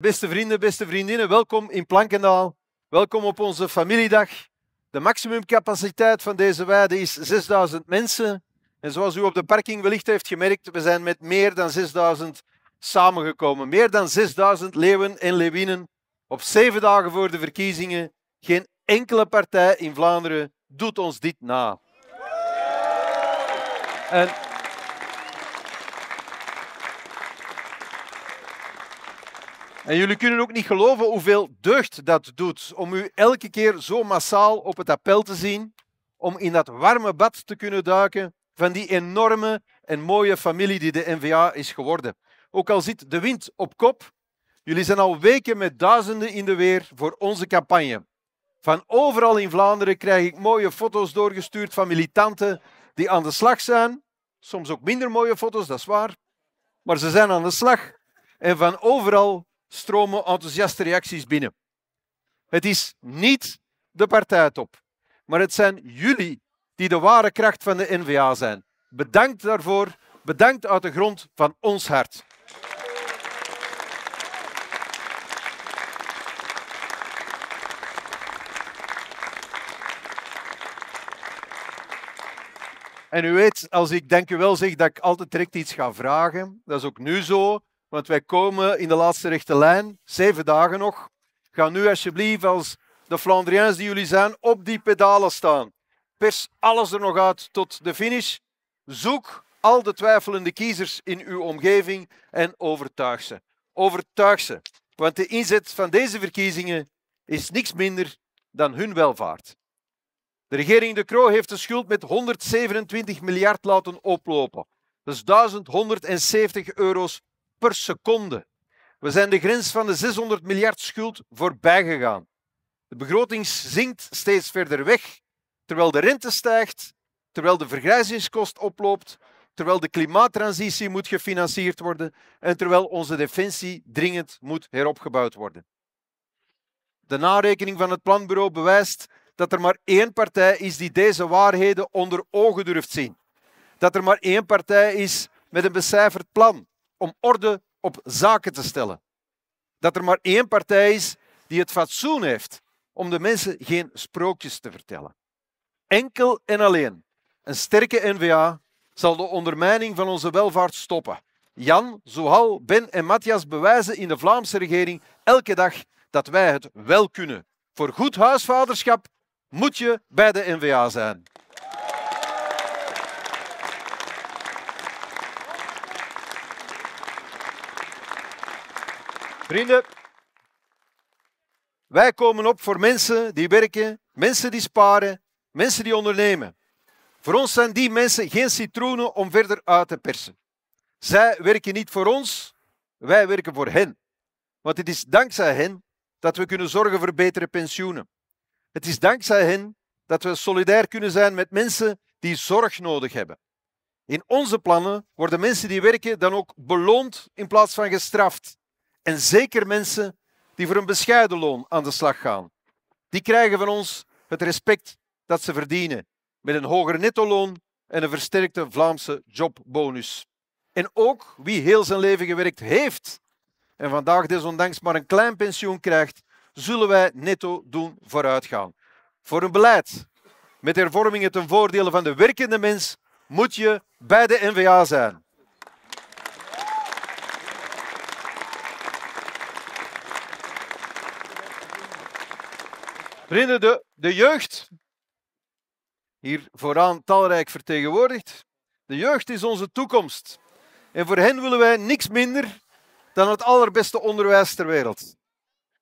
Beste vrienden, beste vriendinnen, welkom in Plankendaal. Welkom op onze familiedag. De maximumcapaciteit van deze weide is 6000 mensen. En zoals u op de parking wellicht heeft gemerkt, we zijn met meer dan 6000 samengekomen. Meer dan 6000 leeuwen en leeuwinnen op zeven dagen voor de verkiezingen. Geen enkele partij in Vlaanderen doet ons dit na. En En jullie kunnen ook niet geloven hoeveel deugd dat doet om u elke keer zo massaal op het appel te zien, om in dat warme bad te kunnen duiken van die enorme en mooie familie die de NVA is geworden. Ook al zit de wind op kop, jullie zijn al weken met duizenden in de weer voor onze campagne. Van overal in Vlaanderen krijg ik mooie foto's doorgestuurd van militanten die aan de slag zijn. Soms ook minder mooie foto's, dat is waar. Maar ze zijn aan de slag. En van overal stromen enthousiaste reacties binnen. Het is niet de partijtop, maar het zijn jullie die de ware kracht van de NVA zijn. Bedankt daarvoor, bedankt uit de grond van ons hart. En u weet, als ik denk u wel zeg dat ik altijd direct iets ga vragen, dat is ook nu zo. Want wij komen in de laatste rechte lijn, zeven dagen nog. Ga nu alsjeblieft als de Flandriens die jullie zijn, op die pedalen staan. Pers alles er nog uit tot de finish. Zoek al de twijfelende kiezers in uw omgeving en overtuig ze. Overtuig ze, want de inzet van deze verkiezingen is niks minder dan hun welvaart. De regering De Croo heeft de schuld met 127 miljard laten oplopen. Dat is 1170 euro's per seconde. We zijn de grens van de 600 miljard schuld voorbij gegaan. De begroting zinkt steeds verder weg, terwijl de rente stijgt, terwijl de vergrijzingskost oploopt, terwijl de klimaattransitie moet gefinancierd worden en terwijl onze defensie dringend moet heropgebouwd worden. De narekening van het planbureau bewijst dat er maar één partij is die deze waarheden onder ogen durft zien. Dat er maar één partij is met een becijferd plan om orde op zaken te stellen. Dat er maar één partij is die het fatsoen heeft om de mensen geen sprookjes te vertellen. Enkel en alleen een sterke NVA zal de ondermijning van onze welvaart stoppen. Jan, Zohal, Ben en Matthias bewijzen in de Vlaamse regering elke dag dat wij het wel kunnen. Voor goed huisvaderschap moet je bij de NVA zijn. Vrienden, wij komen op voor mensen die werken, mensen die sparen, mensen die ondernemen. Voor ons zijn die mensen geen citroenen om verder uit te persen. Zij werken niet voor ons, wij werken voor hen. Want het is dankzij hen dat we kunnen zorgen voor betere pensioenen. Het is dankzij hen dat we solidair kunnen zijn met mensen die zorg nodig hebben. In onze plannen worden mensen die werken dan ook beloond in plaats van gestraft. En zeker mensen die voor een bescheiden loon aan de slag gaan. Die krijgen van ons het respect dat ze verdienen. Met een hoger netto-loon en een versterkte Vlaamse jobbonus. En ook wie heel zijn leven gewerkt heeft en vandaag desondanks maar een klein pensioen krijgt, zullen wij netto doen vooruitgaan. Voor een beleid met hervormingen ten voordele van de werkende mens moet je bij de NVA zijn. Vrienden, de, de jeugd, hier vooraan talrijk vertegenwoordigd, de jeugd is onze toekomst. En voor hen willen wij niks minder dan het allerbeste onderwijs ter wereld.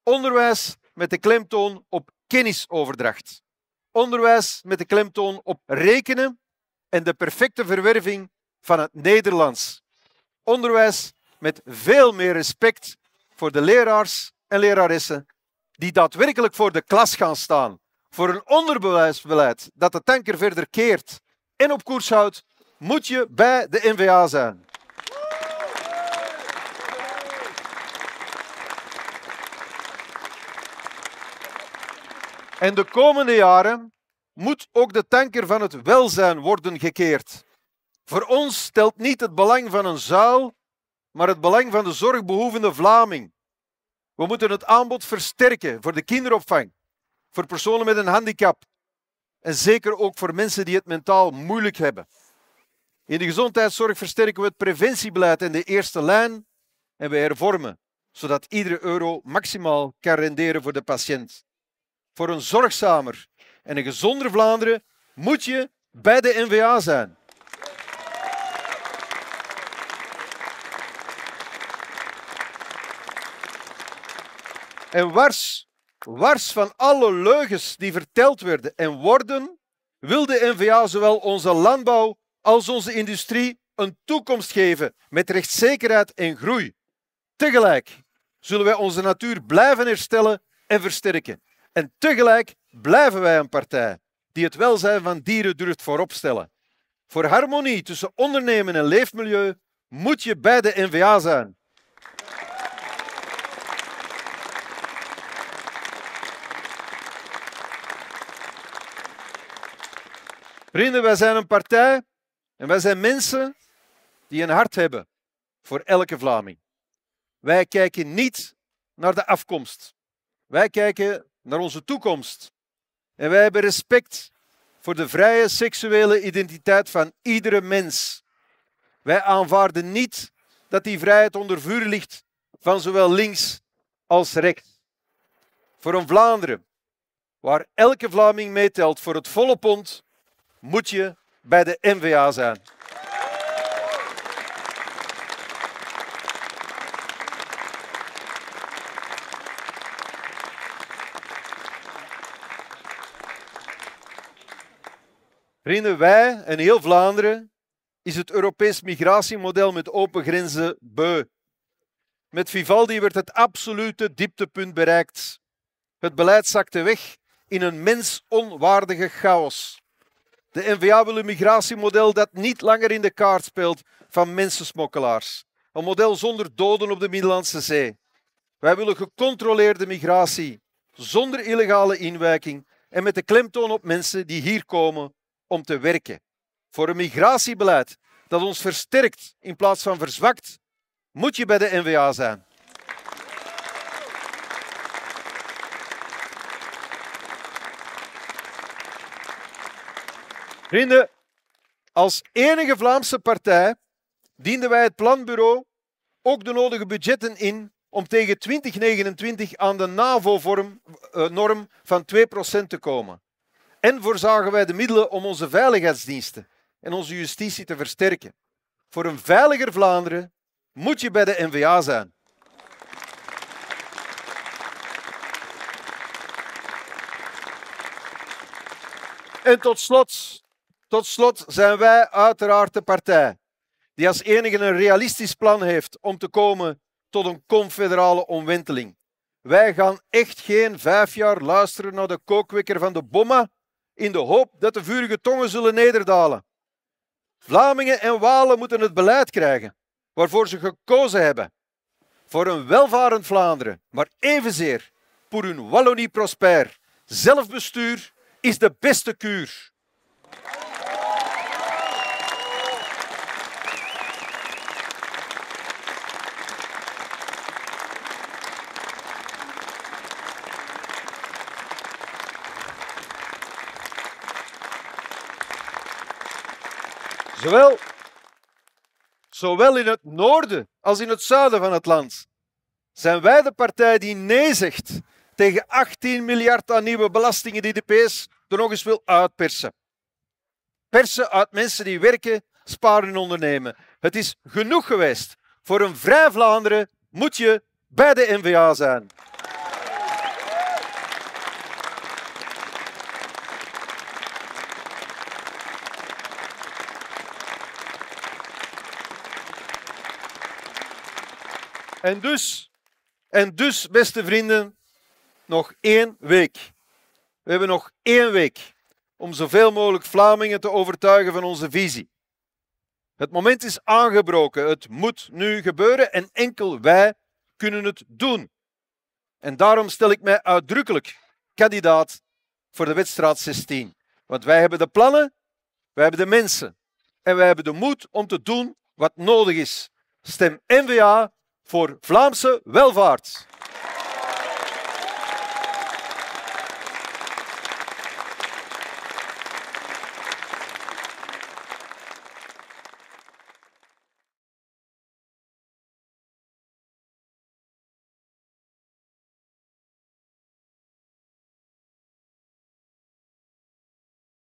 Onderwijs met de klemtoon op kennisoverdracht. Onderwijs met de klemtoon op rekenen en de perfecte verwerving van het Nederlands. Onderwijs met veel meer respect voor de leraars en leraressen die daadwerkelijk voor de klas gaan staan, voor een onderbewijsbeleid dat de tanker verder keert en op koers houdt, moet je bij de NVA zijn. En de komende jaren moet ook de tanker van het welzijn worden gekeerd. Voor ons stelt niet het belang van een zuil, maar het belang van de zorgbehoevende Vlaming. We moeten het aanbod versterken voor de kinderopvang, voor personen met een handicap en zeker ook voor mensen die het mentaal moeilijk hebben. In de gezondheidszorg versterken we het preventiebeleid in de eerste lijn en we hervormen, zodat iedere euro maximaal kan renderen voor de patiënt. Voor een zorgzamer en een gezonder Vlaanderen moet je bij de NVA zijn. en wars, wars van alle leugens die verteld werden en worden, wil de NVA zowel onze landbouw als onze industrie een toekomst geven met rechtszekerheid en groei. Tegelijk zullen wij onze natuur blijven herstellen en versterken. En tegelijk blijven wij een partij die het welzijn van dieren durft voorop stellen. Voor harmonie tussen ondernemen en leefmilieu moet je bij de NVA zijn. Vrienden, wij zijn een partij en wij zijn mensen die een hart hebben voor elke Vlaming. Wij kijken niet naar de afkomst. Wij kijken naar onze toekomst. En wij hebben respect voor de vrije seksuele identiteit van iedere mens. Wij aanvaarden niet dat die vrijheid onder vuur ligt van zowel links als rechts. Voor een Vlaanderen waar elke Vlaming meetelt voor het volle pond, moet je bij de NVA zijn. Vrienden, wij en heel Vlaanderen is het Europees migratiemodel met open grenzen beu. Met Vivaldi werd het absolute dieptepunt bereikt. Het beleid zakte weg in een mensonwaardige chaos. De NVA wil een migratiemodel dat niet langer in de kaart speelt van mensensmokkelaars. Een model zonder doden op de Middellandse Zee. Wij willen gecontroleerde migratie, zonder illegale inwijking en met de klemtoon op mensen die hier komen om te werken. Voor een migratiebeleid dat ons versterkt in plaats van verzwakt, moet je bij de NVA zijn. Vrienden, als enige Vlaamse partij dienden wij het planbureau ook de nodige budgetten in om tegen 2029 aan de NAVO-norm eh, van 2% te komen. En voorzagen wij de middelen om onze veiligheidsdiensten en onze justitie te versterken. Voor een veiliger Vlaanderen moet je bij de NVA zijn. En tot slot tot slot zijn wij uiteraard de partij die als enige een realistisch plan heeft om te komen tot een confederale omwenteling. Wij gaan echt geen vijf jaar luisteren naar de kookwekker van de Bommen in de hoop dat de vurige tongen zullen nederdalen. Vlamingen en Walen moeten het beleid krijgen waarvoor ze gekozen hebben. Voor een welvarend Vlaanderen, maar evenzeer voor hun Wallonie prosper. Zelfbestuur is de beste kuur. Zowel, zowel in het noorden als in het zuiden van het land zijn wij de partij die nee zegt tegen 18 miljard aan nieuwe belastingen die de PS er nog eens wil uitpersen. Persen uit mensen die werken, sparen en ondernemen. Het is genoeg geweest. Voor een vrij Vlaanderen moet je bij de NVA zijn. En dus, en dus, beste vrienden, nog één week. We hebben nog één week om zoveel mogelijk Vlamingen te overtuigen van onze visie. Het moment is aangebroken. Het moet nu gebeuren en enkel wij kunnen het doen. En daarom stel ik mij uitdrukkelijk kandidaat voor de wedstraat 16. Want wij hebben de plannen, wij hebben de mensen en wij hebben de moed om te doen wat nodig is. Stem NVA voor Vlaamse welvaart.